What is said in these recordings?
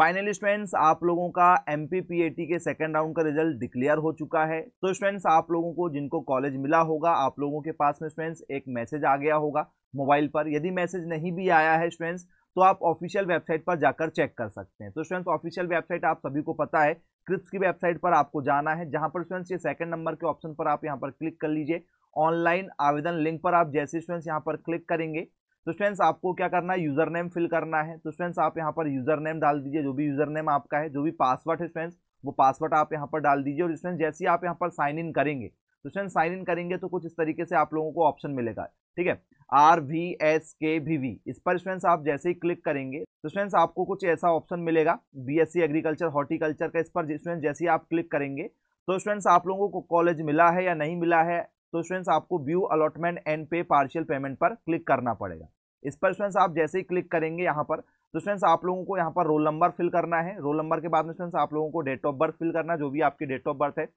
finally students आप लोगों का एम के सेकेंड राउंड का रिजल्ट डिक्लेयर हो चुका है तो स्टूडेंट्स आप लोगों को जिनको कॉलेज मिला होगा आप लोगों के पास में स्टूडेंट्स एक मैसेज आ गया होगा मोबाइल पर यदि मैसेज नहीं भी आया है स्टूडेंट्स तो आप ऑफिशियल वेबसाइट पर जाकर चेक कर सकते हैं तो स्टूडेंट्स ऑफिशियल वेबसाइट आप सभी को पता है क्रिप्स की वेबसाइट पर आपको जाना है जहां पर स्टूडेंट्स ये सेकंड नंबर के ऑप्शन पर आप यहां पर क्लिक कर लीजिए ऑनलाइन आवेदन लिंक पर आप जैसे स्टूडेंट्स यहाँ पर क्लिक करेंगे तो फ्रेंड्स आपको क्या करना है यूज़र नेम फिल करना है तो फ्रेंड्स आप यहाँ पर यूज़र नेम डाल दीजिए जो भी यूज़र नेम आपका है जो भी पासवर्ड है फ्रेंड्स वो पासवर्ड आप यहाँ पर डाल दीजिए और फ्रेंड्स जैसे ही आप यहाँ पर साइन इन करेंगे तो फ्रेंड्स साइन इन करेंगे तो कुछ इस तरीके से आप लोगों को ऑप्शन मिलेगा ठीक है R V S K V V इस पर फ्रेंड्स आप जैसे ही क्लिक करेंगे तो फ्रेंड्स आपको कुछ ऐसा ऑप्शन मिलेगा B S C agriculture horticulture का इस पर फ्रेंड्स जैसे ही आप क्लिक करेंगे तो फ्रेंड्स आप लोगों को कॉलेज मिला है या नहीं मिला है तो स्टूडेंट्स आपको view allotment and pay partial payment पर क्लिक करना पड़ेगा इस पर स्टूडेंट्स आप जैसे ही क्लिक करेंगे यहाँ पर तो स्टूडेंट्स आप लोगों को यहाँ पर रोल नंबर फिल करना है रोल नंबर के बाद में स्टूडेंट्स आप लोगों को डेट ऑफ बर्थ फिल करना जो भी आपकी डेट ऑफ बर्थ है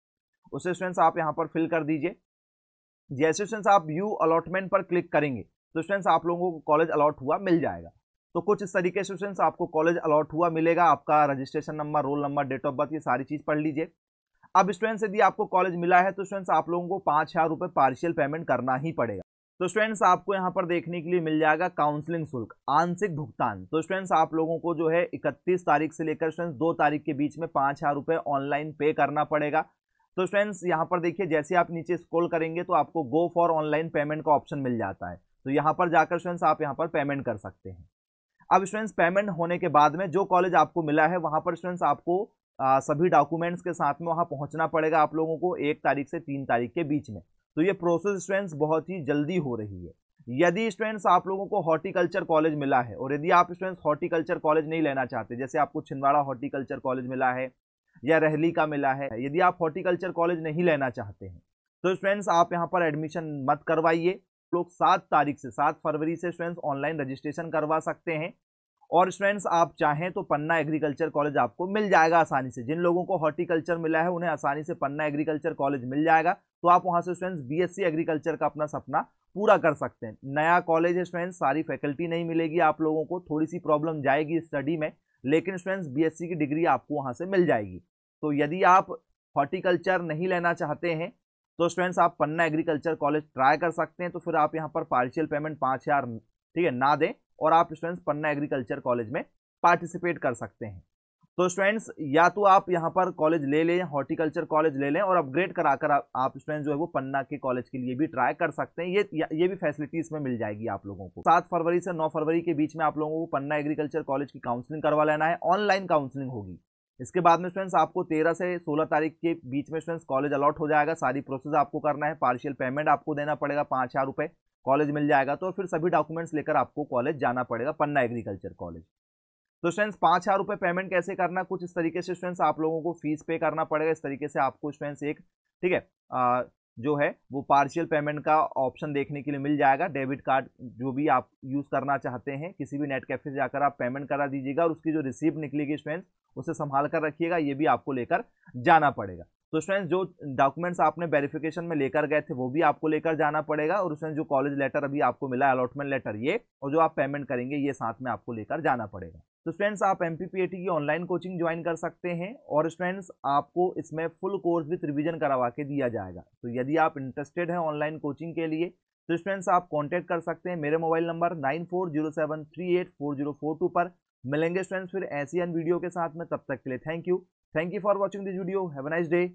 उसे स्टूडेंट्स आप यहाँ पर फिल कर दीजिए जैसे स्टूडेंट्स आप व्यू अलॉटमेंट पर क्लिक करेंगे तो स्टूडेंट्स आप लोगों को कॉलेज अलॉट हुआ मिल जाएगा तो कुछ इस तरीके से स्टूडेंट्स आपको कॉलेज अलॉट हुआ मिलेगा आपका registration number roll number date of birth ये सारी चीज़ पढ़ लीजिए अब स्टूडेंट्स यदि आपको कॉलेज मिला है तो स्टूडेंट्स आप लोगों को पाँच हज़ार रुपये पार्शियल पेमेंट करना ही पड़ेगा तो स्टूडेंट्स आपको यहाँ पर देखने के लिए मिल जाएगा काउंसलिंग शुल्क आंशिक भुगतान तो स्टूडेंट्स आप लोगों को जो है इकतीस तारीख से लेकर स्टूडेंट्स दो तारीख के बीच में पाँच हज़ार रुपये ऑनलाइन पे करना पड़ेगा तो स्टूडेंट्स यहाँ पर देखिए जैसे आप नीचे स्क्रॉल करेंगे तो आपको गो फॉर ऑनलाइन पेमेंट का ऑप्शन मिल जाता है तो यहाँ पर जाकर स्टूडेंट्स आप यहाँ पर पेमेंट कर सकते हैं अब स्टूडेंट्स पेमेंट होने के बाद में जो कॉलेज आपको मिला है वहाँ पर स्टूडेंट्स आपको आ, सभी डॉक्यूमेंट्स के साथ में वहाँ पहुँचना पड़ेगा आप लोगों को एक तारीख से तीन तारीख के बीच में तो ये प्रोसेस स्टूडेंट्स बहुत ही जल्दी हो रही है यदि स्टूडेंट्स आप लोगों को हॉर्टिकल्चर कॉलेज मिला है और यदि आप स्टूडेंट्स हॉर्टिकल्चर कॉलेज नहीं लेना चाहते जैसे आपको छिंदवाड़ा हॉर्टिकल्चर कॉलेज मिला है या रहली का मिला है यदि आप हॉर्टिकल्चर कॉलेज नहीं लेना चाहते हैं तो स्टूडेंट्स आप यहाँ पर एडमिशन मत करवाइए लोग सात तारीख से सात फरवरी से स्टूडेंट्स ऑनलाइन रजिस्ट्रेशन करवा सकते हैं और स्टूडेंट्स आप चाहें तो पन्ना एग्रीकल्चर कॉलेज आपको मिल जाएगा आसानी से जिन लोगों को हॉर्टिकल्चर मिला है उन्हें आसानी से पन्ना एग्रीकल्चर कॉलेज मिल जाएगा तो आप वहां से स्टूडेंट्स बीएससी एग्रीकल्चर का अपना सपना पूरा कर सकते हैं नया कॉलेज है स्टूडेंट्स सारी फैकल्टी नहीं मिलेगी आप लोगों को थोड़ी सी प्रॉब्लम जाएगी स्टडी में लेकिन स्टूडेंट्स बीएससी की डिग्री आपको वहाँ से मिल जाएगी तो यदि आप हॉर्टिकल्चर नहीं लेना चाहते हैं तो स्टूडेंट्स आप पन्ना एग्रीकल्चर कॉलेज ट्राई कर सकते हैं तो फिर आप यहाँ पर पार्शियल पेमेंट पाँच हज़ार ठीक है ना दें और आप स्टूडेंट्स पन्ना एग्रीकल्चर कॉलेज में पार्टिसिपेट कर सकते हैं तो स्टूडेंट्स या तो आप यहाँ पर कॉलेज ले लें हॉर्टिकल्चर कॉलेज ले लें और अपग्रेड कराकर आप, आप स्टूडेंट जो है वो पन्ना के कॉलेज के लिए भी ट्राई कर सकते हैं ये ये भी फैसिलिटी इसमें मिल जाएगी आप लोगों को सात फरवरी से नौ फरवरी के बीच में आप लोगों को पन्ना एग्रीकल्चर कॉलेज की काउंसलिंग करवा लेना है ऑनलाइन काउंसलिंग होगी इसके बाद में स्टूडेंट्स आपको तेरह से सोलह तारीख के बीच में स्टूडेंट्स कॉलेज अलॉट हो जाएगा सारी प्रोसेस आपको करना है पार्शियल पेमेंट आपको देना पड़ेगा पाँच हज़ार रुपये कॉलेज मिल जाएगा तो फिर सभी डॉक्यूमेंट्स लेकर आपको कॉलेज जाना पड़ेगा पन्ना एग्रीकल्चर कॉलेज तो स्टूडेंट्स पाँच हज़ार रुपये पेमेंट कैसे करना कुछ इस तरीके से स्टूडेंट्स आप लोगों को फीस पे करना पड़ेगा इस तरीके से आपको स्टूडेंट्स एक ठीक है आ, जो है वो पार्शियल पेमेंट का ऑप्शन देखने के लिए मिल जाएगा डेबिट कार्ड जो भी आप यूज़ करना चाहते हैं किसी भी नेट कैफे से जाकर आप पेमेंट करा दीजिएगा और उसकी जो रिसीप्ट निकलेगी स्टूडेंट्स उसे संभाल कर रखिएगा ये भी आपको लेकर जाना पड़ेगा तो स्टूडेंट्स जो डॉक्यूमेंट्स आपने वेरिफिकेशन में लेकर गए थे वो भी आपको लेकर जाना पड़ेगा और उसमें जो कॉलेज लेटर अभी आपको मिला अलॉटमेंट लेटर ये और जो आप पेमेंट करेंगे ये साथ में आपको लेकर जाना पड़ेगा तो स्टूडेंट्स आप एम की ऑनलाइन कोचिंग ज्वाइन कर सकते हैं और स्टूडेंट्स आपको इसमें फुल कोर्स विथ रिविजन करवा के दिया जाएगा तो यदि आप इंटरेस्टेड हैं ऑनलाइन कोचिंग के लिए तो स्टूडेंट्स आप कॉन्टैक्ट कर सकते हैं मेरे mobile number nine four zero seven three eight four zero four two पर मिलेंगे फ्रेंड्स फिर ऐसी वीडियो के साथ में तब तक के लिए thank you thank you for watching this video have nice day